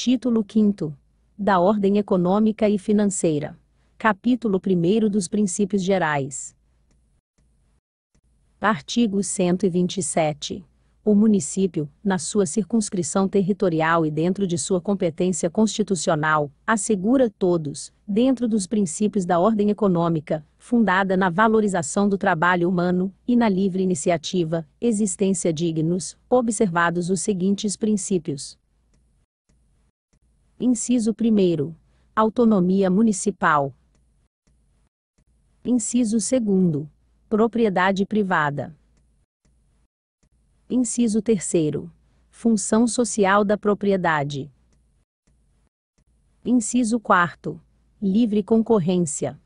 Título 5. Da Ordem Econômica e Financeira. Capítulo 1 dos Princípios Gerais. Artigo 127. O município, na sua circunscrição territorial e dentro de sua competência constitucional, assegura todos, dentro dos princípios da ordem econômica, fundada na valorização do trabalho humano e na livre iniciativa, existência dignos, observados os seguintes princípios: Inciso 1. Autonomia municipal. Inciso 2. Propriedade privada. Inciso 3. Função social da propriedade. Inciso 4. Livre concorrência.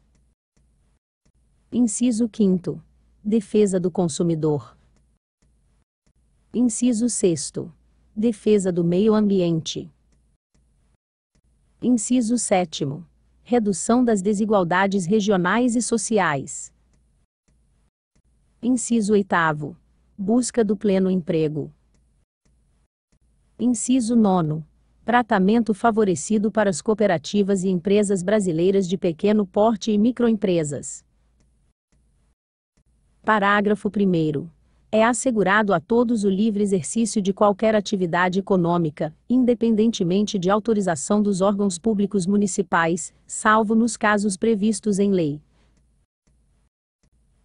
Inciso 5. Defesa do consumidor. Inciso 6. Defesa do meio ambiente. Inciso 7. Redução das desigualdades regionais e sociais. Inciso 8. Busca do pleno emprego. Inciso 9. Tratamento favorecido para as cooperativas e empresas brasileiras de pequeno porte e microempresas. Parágrafo 1 é assegurado a todos o livre exercício de qualquer atividade econômica, independentemente de autorização dos órgãos públicos municipais, salvo nos casos previstos em lei.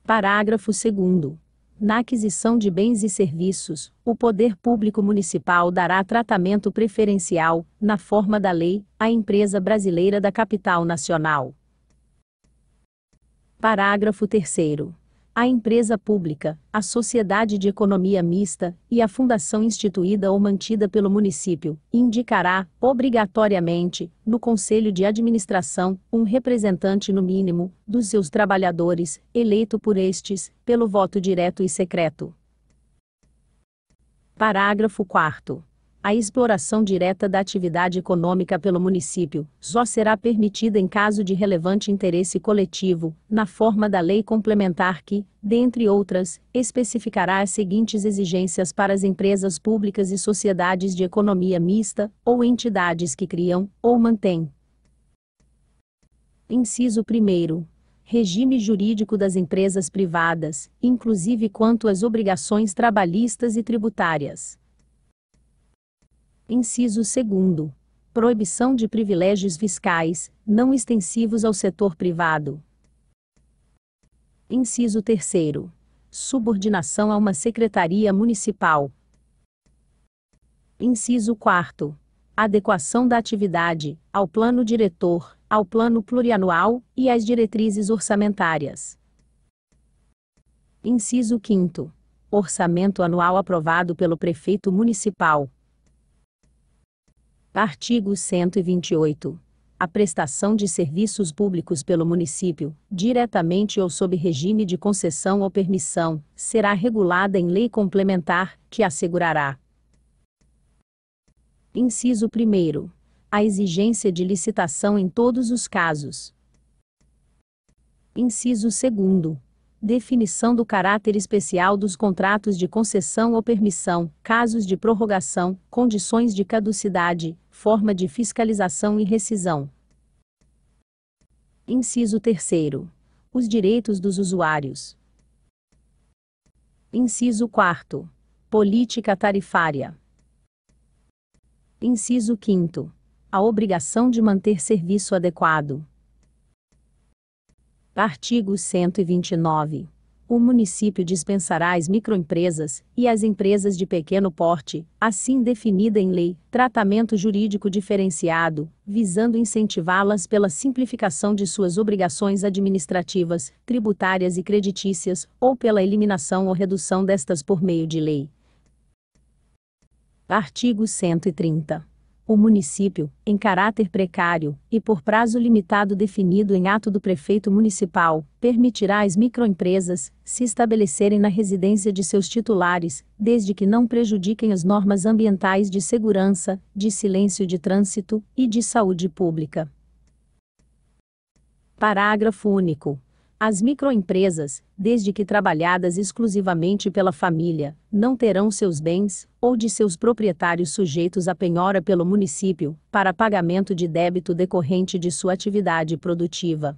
Parágrafo 2. Na aquisição de bens e serviços, o poder público municipal dará tratamento preferencial, na forma da lei, à empresa brasileira da capital nacional. Parágrafo 3 a empresa pública, a sociedade de economia mista e a fundação instituída ou mantida pelo município, indicará, obrigatoriamente, no conselho de administração, um representante no mínimo dos seus trabalhadores, eleito por estes, pelo voto direto e secreto. Parágrafo 4 a exploração direta da atividade econômica pelo município só será permitida em caso de relevante interesse coletivo, na forma da lei complementar que, dentre outras, especificará as seguintes exigências para as empresas públicas e sociedades de economia mista, ou entidades que criam ou mantêm. Inciso 1 regime jurídico das empresas privadas, inclusive quanto às obrigações trabalhistas e tributárias. Inciso 2. Proibição de privilégios fiscais, não extensivos ao setor privado. Inciso 3. Subordinação a uma secretaria municipal. Inciso 4. Adequação da atividade, ao plano diretor, ao plano plurianual e às diretrizes orçamentárias. Inciso 5. Orçamento anual aprovado pelo prefeito municipal. Artigo 128. A prestação de serviços públicos pelo município, diretamente ou sob regime de concessão ou permissão, será regulada em lei complementar, que assegurará. Inciso 1. A exigência de licitação em todos os casos. Inciso 2. Definição do caráter especial dos contratos de concessão ou permissão, casos de prorrogação, condições de caducidade, forma de fiscalização e rescisão. Inciso 3. Os direitos dos usuários. Inciso 4. Política tarifária. Inciso 5. A obrigação de manter serviço adequado. Artigo 129 o município dispensará as microempresas e as empresas de pequeno porte, assim definida em lei, tratamento jurídico diferenciado, visando incentivá-las pela simplificação de suas obrigações administrativas, tributárias e creditícias, ou pela eliminação ou redução destas por meio de lei. Artigo 130 o município, em caráter precário e por prazo limitado definido em ato do prefeito municipal, permitirá às microempresas se estabelecerem na residência de seus titulares, desde que não prejudiquem as normas ambientais de segurança, de silêncio de trânsito e de saúde pública. Parágrafo único. As microempresas, desde que trabalhadas exclusivamente pela família, não terão seus bens ou de seus proprietários sujeitos à penhora pelo município para pagamento de débito decorrente de sua atividade produtiva.